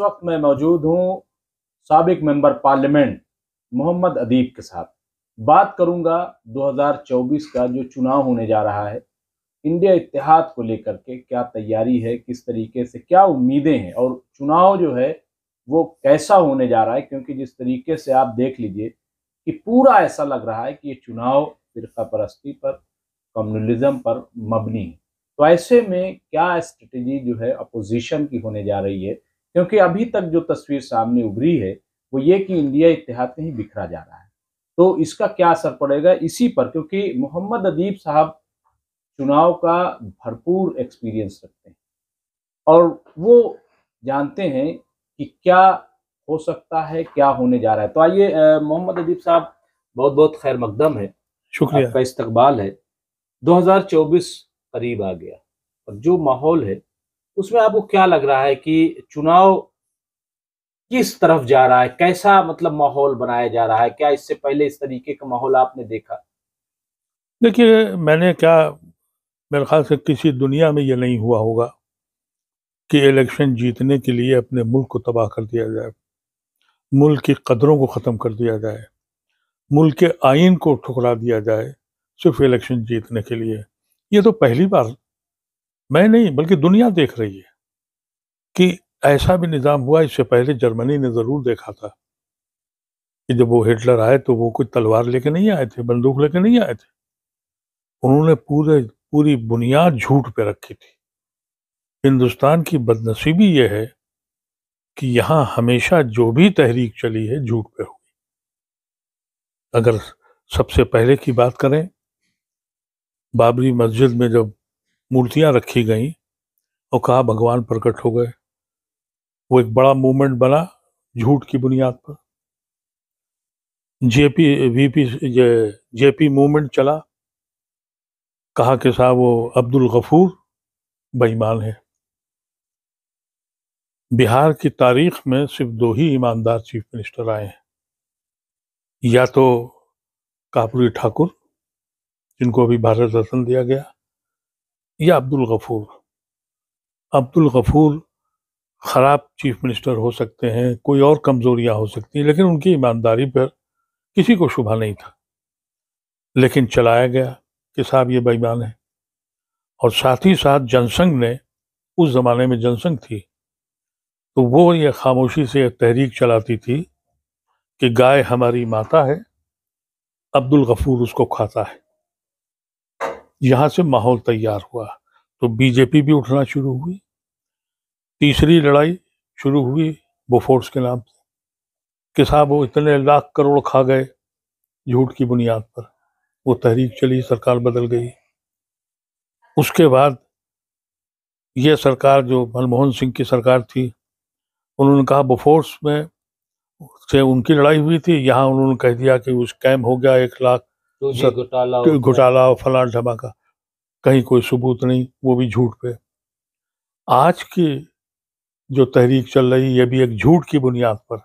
वक्त मैं मौजूद हूँ सबक मेंबर पार्लियामेंट मोहम्मद अदीब के साथ बात करूंगा 2024 का जो चुनाव होने जा रहा है इंडिया इतिहाद को लेकर के क्या तैयारी है किस तरीके से क्या उम्मीदें हैं और चुनाव जो है वो कैसा होने जा रहा है क्योंकि जिस तरीके से आप देख लीजिए कि पूरा ऐसा लग रहा है कि ये चुनाव फिरका परस्ती पर कम्युनलिज्म पर मबनी है तो ऐसे में क्या स्ट्रेटजी जो है अपोजिशन की होने जा रही है क्योंकि अभी तक जो तस्वीर सामने उभरी है वो ये कि इंडिया इतिहाद ही बिखरा जा रहा है तो इसका क्या असर पड़ेगा इसी पर क्योंकि मोहम्मद अदीब साहब चुनाव का भरपूर एक्सपीरियंस रखते हैं और वो जानते हैं कि क्या हो सकता है क्या होने जा रहा है तो आइए मोहम्मद अदीब साहब बहुत बहुत खैर मकदम है शुक्रिया आपका इस्तकबाल है 2024 करीब आ गया और जो माहौल है उसमें आपको क्या लग रहा है कि चुनाव किस तरफ जा रहा है कैसा मतलब माहौल बनाया जा रहा है क्या इससे पहले इस तरीके का माहौल आपने देखा देखिए मैंने क्या मेरे ख्याल से किसी दुनिया में ये नहीं हुआ होगा कि इलेक्शन जीतने के लिए अपने मुल्क को तबाह कर दिया जाए मुल्क की कदरों को ख़त्म कर दिया जाए मुल्क के आइन को ठुकरा दिया जाए सिर्फ इलेक्शन जीतने के लिए ये तो पहली बार मैं नहीं बल्कि दुनिया देख रही है कि ऐसा भी निज़ाम हुआ इससे पहले जर्मनी ने ज़रूर देखा था कि जब वो हिटलर आए तो वो कुछ तलवार लेके नहीं आए थे बंदूक लेके नहीं आए थे उन्होंने पूरे पूरी बुनियाद झूठ पे रखी थी हिंदुस्तान की बदनसीबी ये है कि यहाँ हमेशा जो भी तहरीक चली है झूठ पे हुई अगर सबसे पहले की बात करें बाबरी मस्जिद में जब मूर्तियां रखी गईं और कहा भगवान प्रकट हो गए वो एक बड़ा मूवमेंट बना झूठ की बुनियाद पर जेपी वीपी जे, जेपी मूवमेंट चला कहा कि साहब वो अब्दुल गफूर बेईमान है बिहार की तारीख में सिर्फ दो ही ईमानदार चीफ मिनिस्टर आए हैं या तो कापुरी ठाकुर जिनको अभी भारत रत्न दिया गया या अब्दुल गफूर अब्दुल गफूर ख़राब चीफ मिनिस्टर हो सकते हैं कोई और कमज़ोरियाँ हो सकती हैं लेकिन उनकी ईमानदारी पर किसी को शुभा नहीं था लेकिन चलाया गया कि साहब ये बेईमान है और साथ ही साथ जनसंघ ने उस ज़माने में जनसंघ थी तो वो ये खामोशी से तहरीक चलाती थी कि गाय हमारी माता है अब्दुल गफूर उसको खाता है यहाँ से माहौल तैयार हुआ तो बीजेपी भी उठना शुरू हुई तीसरी लड़ाई शुरू हुई बोफोर्स के नाम से कि साहब वो इतने लाख करोड़ खा गए झूठ की बुनियाद पर वो तहरीक चली सरकार बदल गई उसके बाद ये सरकार जो मनमोहन सिंह की सरकार थी उन्होंने कहा बोफोर्स में से उनकी लड़ाई हुई थी यहाँ उन्होंने कह दिया कि उस कैम हो गया एक लाख घोटाला घोटाला फला धमाका कहीं कोई सबूत नहीं वो भी झूठ पे आज की जो तहरीक चल रही है भी एक झूठ की बुनियाद पर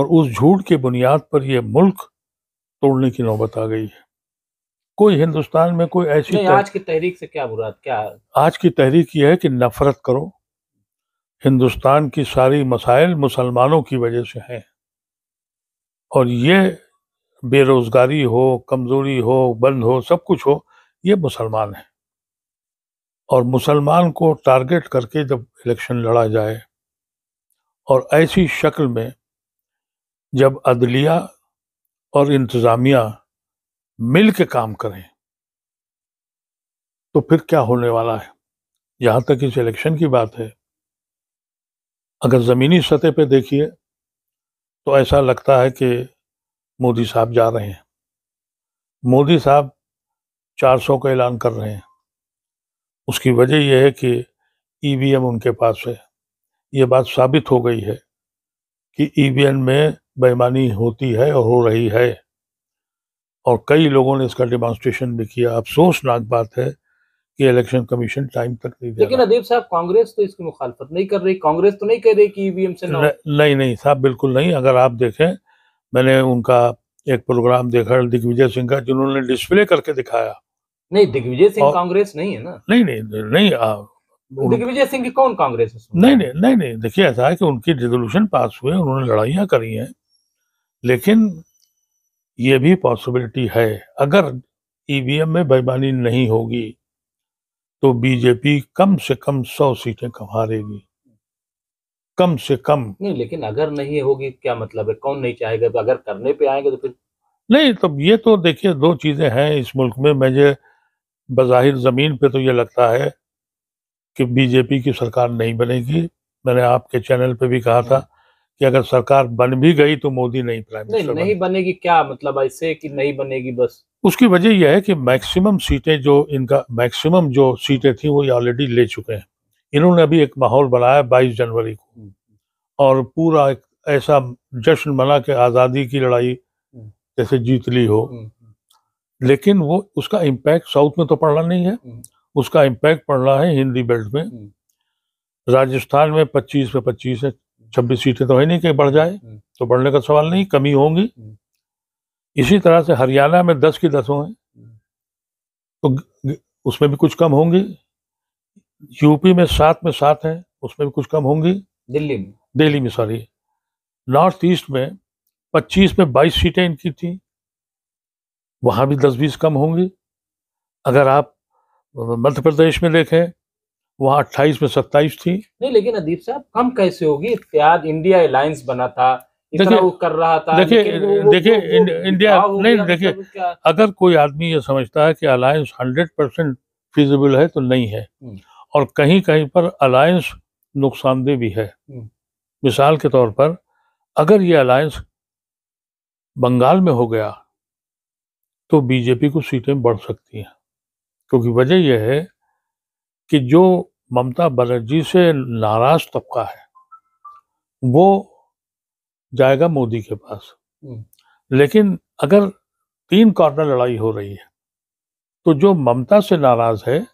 और उस झूठ की बुनियाद पर ये मुल्क तोड़ने की नौबत आ गई है कोई हिंदुस्तान में कोई ऐसी नहीं, तर... आज की तहरीक से क्या बुरा क्या आज की तहरीक यह है कि नफरत करो हिंदुस्तान की सारी मसाइल मुसलमानों की वजह से हैं और ये बेरोज़गारी हो कमज़ोरी हो बंद हो सब कुछ हो ये मुसलमान है और मुसलमान को टारगेट करके जब इलेक्शन लड़ा जाए और ऐसी शक्ल में जब अदलिया और इंतज़ामिया मिल के काम करें तो फिर क्या होने वाला है जहाँ तक इस इलेक्शन की बात है अगर ज़मीनी सतह पे देखिए तो ऐसा लगता है कि मोदी साहब जा रहे हैं मोदी साहब 400 का ऐलान कर रहे हैं उसकी वजह यह है कि ईवीएम e उनके पास है ये बात साबित हो गई है कि ईवीएम e में बेईमानी होती है और हो रही है और कई लोगों ने इसका डिमॉन्स्ट्रेशन भी किया अफसोसनाक बात है कि इलेक्शन कमीशन टाइम तक नहीं लेकिन अदीब साहब कांग्रेस तो इसकी मुखालफत नहीं कर रही कांग्रेस तो नहीं कह रही कि ईवीएम e से न, नहीं नहीं साहब बिल्कुल नहीं अगर आप देखें मैंने उनका एक प्रोग्राम देखा दिग्विजय सिंह का जिन्होंने डिस्प्ले करके दिखाया नहीं दिग्विजय सिंह कांग्रेस नहीं है ना नहीं नहीं नहीं आ, दिग्विजय सिंह की कौन कांग्रेस नहीं नहीं नहीं नहीं देखिए ऐसा है कि उनकी रेजोल्यूशन पास हुए उन्होंने लड़ाइयाँ करी हैं लेकिन ये भी पॉसिबिलिटी है अगर ईवीएम e में बेईमानी नहीं होगी तो बीजेपी कम से कम सौ सीटें कमा लेगी कम से कम नहीं लेकिन अगर नहीं होगी क्या मतलब है कौन नहीं चाहेगा तो अगर करने पे आएंगे तो फिर नहीं तो ये तो देखिए दो चीज़ें हैं इस मुल्क में मुझे बज़ाहिर ज़मीन पे तो ये लगता है कि बीजेपी की सरकार नहीं बनेगी मैंने आपके चैनल पे भी कहा था हम्म। कि अगर सरकार बन भी गई तो मोदी नहीं प्राइम मिनिस्टर नहीं, नहीं बनेगी क्या मतलब ऐसे कि नहीं बनेगी बस उसकी वजह यह है कि मैक्सिमम सीटें जो इनका मैक्सिमम जो सीटें थी वो ये ऑलरेडी ले चुके हैं इन्होंने अभी एक माहौल बनाया बाईस जनवरी को हम्म, हम्म। और पूरा एक ऐसा जश्न मना के आज़ादी की लड़ाई हम्म। जैसे जीत ली हो लेकिन वो उसका इम्पैक्ट साउथ में तो पड़ रहा नहीं है उसका इम्पैक्ट पड़ रहा है हिंदी बेल्ट में राजस्थान में पच्चीस पे पच्चीस है छब्बीस सीटें तो है नहीं कि बढ़ जाए तो बढ़ने का सवाल नहीं कमी होंगी इसी तरह से हरियाणा में दस की दस हो तो उसमें भी कुछ कम होंगी यूपी में सात में सात हैं उसमें भी कुछ कम होंगी दिल्ली में दिल्ली में सॉरी नॉर्थ ईस्ट में पच्चीस में बाईस सीटें इनकी थी वहाँ भी दस बीस कम होंगी अगर आप मध्य प्रदेश में देखें वहाँ अट्ठाईस में सत्ताईस थी नहीं लेकिन अदीप साहब कम कैसे होगी इत्याद इंडिया अलायंस बना था देखिए कर रहा था देखिए देखिए इंडिया नहीं देखिए मतलब अगर कोई आदमी ये समझता है कि अलायंस हंड्रेड परसेंट फिजिबल है तो नहीं है हम्म। और कहीं कहीं पर अलायंस नुकसानदेह भी है हम्म। मिसाल के तौर पर अगर ये अलायंस बंगाल में हो गया तो बीजेपी को सीटें बढ़ सकती हैं क्योंकि वजह यह है कि जो ममता बनर्जी से नाराज तबका है वो जाएगा मोदी के पास हम्म। लेकिन अगर तीन कॉर्नर लड़ाई हो रही है तो जो ममता से नाराज है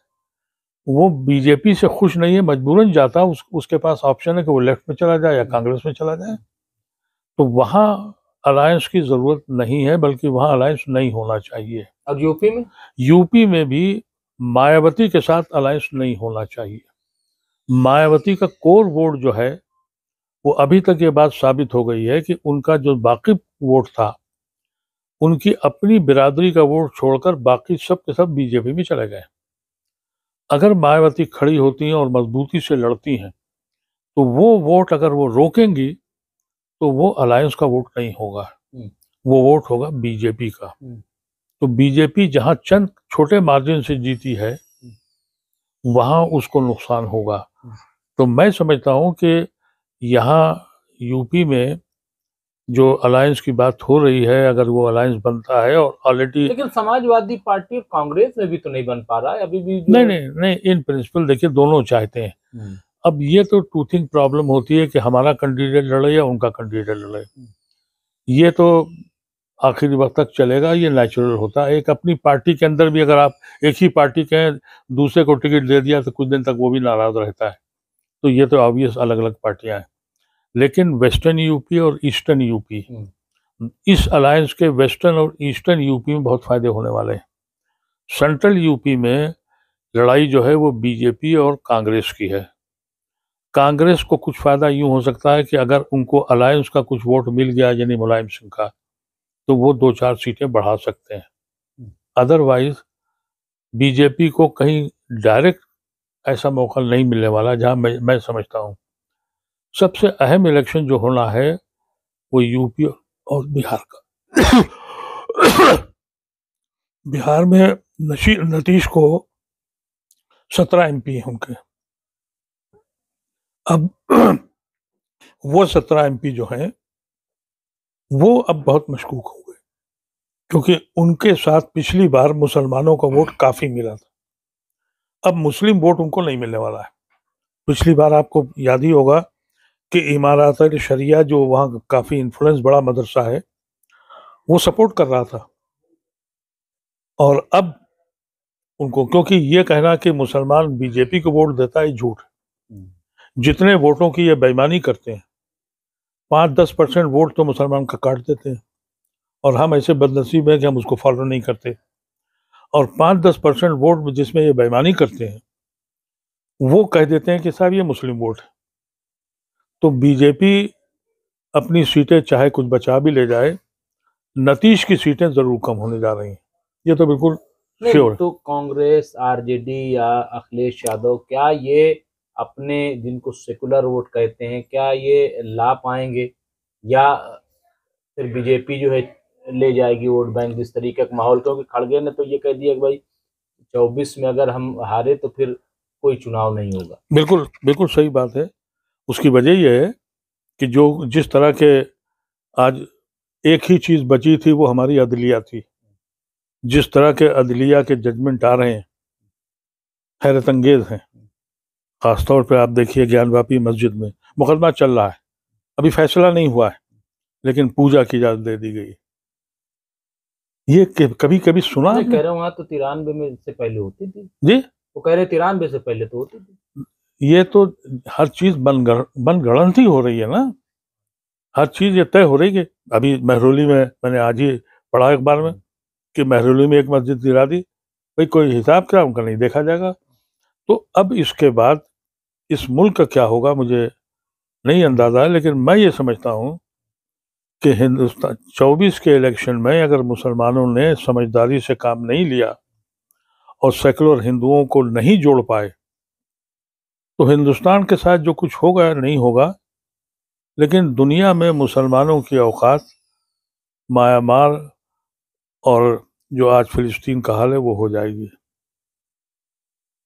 वो बीजेपी से खुश नहीं है मजबूरन जाता उस, उसके पास ऑप्शन है कि वो लेफ्ट में चला जाए या कांग्रेस में चला जाए तो वहाँ अलायंस की ज़रूरत नहीं है बल्कि वहाँ अलायंस नहीं होना चाहिए अब यूपी में यूपी में भी मायावती के साथ अलायंस नहीं होना चाहिए मायावती का कोर वोट जो है वो अभी तक ये बात साबित हो गई है कि उनका जो बाकी वोट था उनकी अपनी बिरादरी का वोट छोड़कर बाकी सब के सब बीजेपी में चले गए अगर मायावती खड़ी होती हैं और मजबूती से लड़ती हैं तो वो वोट अगर वो रोकेंगी तो वो अलायंस का वोट नहीं होगा हम्म। वो वोट होगा बीजेपी का हम्म। तो बीजेपी जहां चंद छोटे मार्जिन से जीती है हम्म। वहां उसको नुकसान होगा तो मैं समझता हूं कि यहाँ यूपी में जो अलायंस की बात हो रही है अगर वो अलायंस बनता है और ऑलरेडी लेकिन समाजवादी पार्टी कांग्रेस में भी तो नहीं बन पा रहा है अभी भी नहीं नहीं नहीं इन प्रिंसिपल देखिए दोनों चाहते हैं हम्म। अब ये तो टू थिंग प्रॉब्लम होती है कि हमारा कैंडिडेट लड़े या उनका कैंडिडेट लड़े ये तो आखिरी वक्त तक चलेगा ये नेचुरल होता है एक अपनी पार्टी के अंदर भी अगर आप एक ही पार्टी के दूसरे को टिकट दे दिया तो कुछ दिन तक वो भी नाराज रहता है तो ये तो ऑब्वियस अलग अलग पार्टियां हैं लेकिन वेस्टर्न यूपी और ईस्टर्न यूपी हम्म। इस अलायंस के वेस्टर्न और ईस्टर्न यूपी में बहुत फायदे होने वाले हैं सेंट्रल यूपी में लड़ाई जो है वो बीजेपी और कांग्रेस की है कांग्रेस को कुछ फ़ायदा यूँ हो सकता है कि अगर उनको अलायंस का कुछ वोट मिल गया यानी मुलायम सिंह का तो वो दो चार सीटें बढ़ा सकते हैं अदरवाइज हम्म। बीजेपी को कहीं डायरेक्ट ऐसा मौका नहीं मिलने वाला जहां मैं मैं समझता हूं सबसे अहम इलेक्शन जो होना है वो यूपी और बिहार का बिहार में नतीश को सत्रह एमपी हैं उनके अब वो सत्रह एमपी जो हैं वो अब बहुत मशकूक हो गए क्योंकि उनके साथ पिछली बार मुसलमानों का वोट काफ़ी मिला था अब मुस्लिम वोट उनको नहीं मिलने वाला है पिछली बार आपको याद ही होगा कि इमारत शरिया जो वहाँ काफ़ी इन्फ्लुएंस बड़ा मदरसा है वो सपोर्ट कर रहा था और अब उनको क्योंकि ये कहना कि मुसलमान बीजेपी को वोट देता है झूठ हम्म। जितने वोटों की ये बेईमानी करते हैं पाँच दस परसेंट वोट तो मुसलमान का काट देते हैं और हम ऐसे बदनसीब हैं कि हम उसको फॉलो नहीं करते और पाँच दस परसेंट वोट जिसमें ये बेईमानी करते हैं वो कह देते हैं कि साहब ये मुस्लिम वोट है तो बीजेपी अपनी सीटें चाहे कुछ बचा भी ले जाए नतीश की सीटें जरूर कम होने जा रही हैं ये तो बिल्कुल श्योर तो कांग्रेस आरजेडी या अखिलेश यादव क्या ये अपने जिनको सेकुलर वोट कहते हैं क्या ये ला पाएंगे या फिर बीजेपी जो है ले जाएगी वोट बैंक जिस तरीके का माहौल क्योंकि खड़गे ने तो ये कह दिया कि भाई चौबीस में अगर हम हारे तो फिर कोई चुनाव नहीं होगा बिल्कुल बिल्कुल सही बात है उसकी वजह यह है कि जो जिस तरह के आज एक ही चीज़ बची थी वो हमारी अदलिया थी जिस तरह के अदलिया के जजमेंट आ रहे हैं हैरत अंगेज हैं ख़ासतौर पर आप देखिए ज्ञानवापी मस्जिद में मुकदमा चल रहा है अभी फैसला नहीं हुआ है लेकिन पूजा की इजाज़त दे दी गई ये कभी कभी सुना कह रहे हो हाँ, तो तिरानवे में से पहले होती थी जी वो कह रहे तिरानवे से पहले तो होती थी ये तो हर चीज बन बनगढ़ंत ही हो रही है ना हर चीज ये तय हो रही है अभी महरूली में मैंने आज ही पढ़ा अखबार में कि महरूली में एक मस्जिद गिरा दी भाई कोई हिसाब क्या उनका नहीं देखा जाएगा तो अब इसके बाद इस मुल्क का क्या होगा मुझे नहीं अंदाज़ा है लेकिन मैं ये समझता हूँ कि हिंदुस्तान 24 के इलेक्शन में अगर मुसलमानों ने समझदारी से काम नहीं लिया और सेकुलर हिंदुओं को नहीं जोड़ पाए तो हिंदुस्तान के साथ जो कुछ होगा नहीं होगा लेकिन दुनिया में मुसलमानों की अवकात मायामार और जो आज फिलिस्तीन का हाल है वो हो जाएगी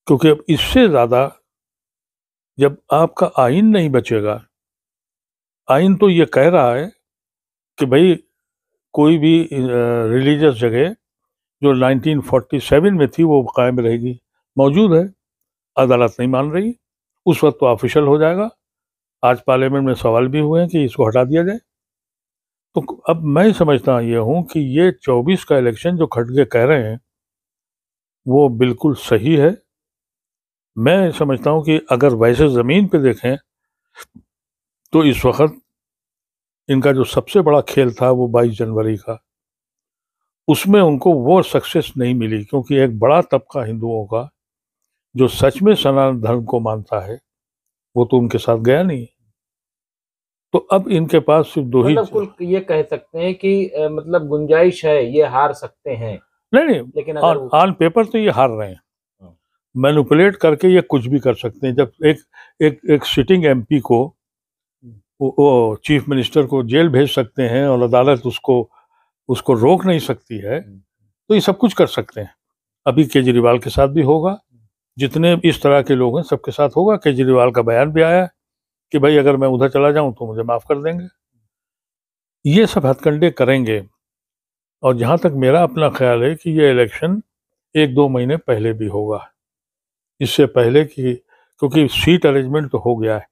क्योंकि अब इससे ज़्यादा जब आपका आइन नहीं बचेगा आइन तो ये कह रहा है कि भाई कोई भी रिलीजियस जगह जो 1947 में थी वो कायम रहेगी मौजूद है अदालत नहीं मान रही उस वक्त तो ऑफिशियल हो जाएगा आज पार्लियामेंट में सवाल भी हुए हैं कि इसको हटा दिया जाए तो अब मैं समझता ये हूँ कि ये 24 का इलेक्शन जो खटगे कह रहे हैं वो बिल्कुल सही है मैं समझता हूँ कि अगर वैसे ज़मीन पे देखें तो इस वक्त इनका जो सबसे बड़ा खेल था वो 22 जनवरी का उसमें उनको वो सक्सेस नहीं मिली क्योंकि एक बड़ा तबका हिंदुओं का जो सच में सनातन धर्म को मानता है वो तो उनके साथ गया नहीं तो अब इनके पास सिर्फ दो ही मतलब ये कह सकते हैं कि मतलब गुंजाइश है ये हार सकते हैं नहीं नहीं लेकिन आन पेपर तो ये हार रहे हैं मैनुपुलेट हाँ। करके ये कुछ भी कर सकते हैं जब एक एक एक सिटिंग एमपी को हम्म। वो चीफ मिनिस्टर को जेल भेज सकते हैं और अदालत उसको उसको रोक नहीं सकती है हम्म। तो ये सब कुछ कर सकते हैं अभी केजरीवाल के साथ भी होगा जितने इस तरह के लोग हैं सबके साथ होगा केजरीवाल का बयान भी आया है कि भाई अगर मैं उधर चला जाऊं तो मुझे माफ़ कर देंगे ये सब हथकंडे करेंगे और जहाँ तक मेरा अपना ख्याल है कि ये इलेक्शन एक दो महीने पहले भी होगा इससे पहले कि क्योंकि सीट अरेंजमेंट तो हो गया है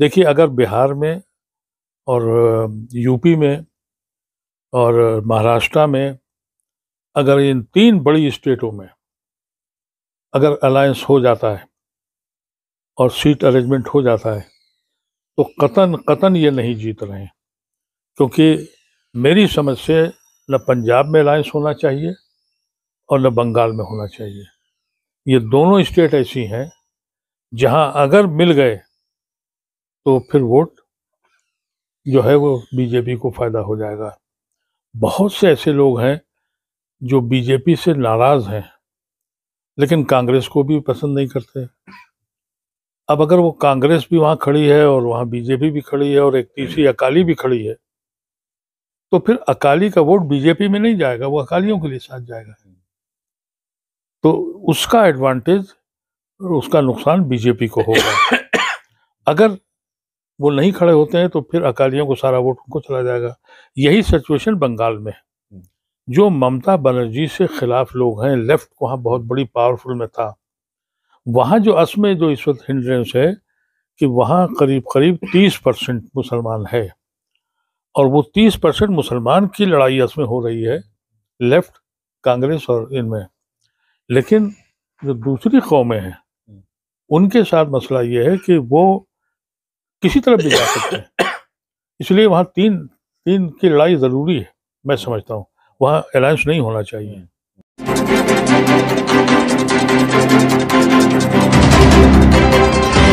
देखिए अगर बिहार में और यूपी में और महाराष्ट्र में अगर इन तीन बड़ी स्टेटों में अगर अलायंस हो जाता है और सीट अरेंजमेंट हो जाता है तो कतन कतन ये नहीं जीत रहे हैं क्योंकि मेरी समझ से न पंजाब में अलायंस होना चाहिए और न बंगाल में होना चाहिए ये दोनों स्टेट ऐसी हैं जहां अगर मिल गए तो फिर वोट जो है वो बीजेपी को फ़ायदा हो जाएगा बहुत से ऐसे लोग हैं जो बीजेपी से नाराज़ हैं लेकिन कांग्रेस को भी पसंद नहीं करते अब अगर वो कांग्रेस भी वहाँ खड़ी है और वहाँ बीजेपी भी खड़ी है और एक तीसरी अकाली भी खड़ी है तो फिर अकाली का वोट बीजेपी में नहीं जाएगा वो अकालियों के लिए साथ जाएगा तो उसका एडवांटेज और उसका नुकसान बीजेपी को होगा अगर वो नहीं खड़े होते हैं तो फिर अकालियों को सारा वोट उनको चला जाएगा यही सिचुएशन बंगाल में है जो ममता बनर्जी से खिलाफ लोग हैं लेफ्ट वहाँ बहुत बड़ी पावरफुल में था वहाँ जो असमें जो इस वक्त हिंड्रेंस है कि वहाँ करीब करीब तीस परसेंट मुसलमान है और वो तीस परसेंट मुसलमान की लड़ाई असमें हो रही है लेफ्ट कांग्रेस और इनमें लेकिन जो दूसरी कौमें हैं उनके साथ मसला ये है कि वो किसी तरफ भी जा सकते हैं इसलिए वहाँ तीन तीन की लड़ाई ज़रूरी है मैं समझता हूँ वहाँ अलायंस नहीं होना चाहिए Thank you.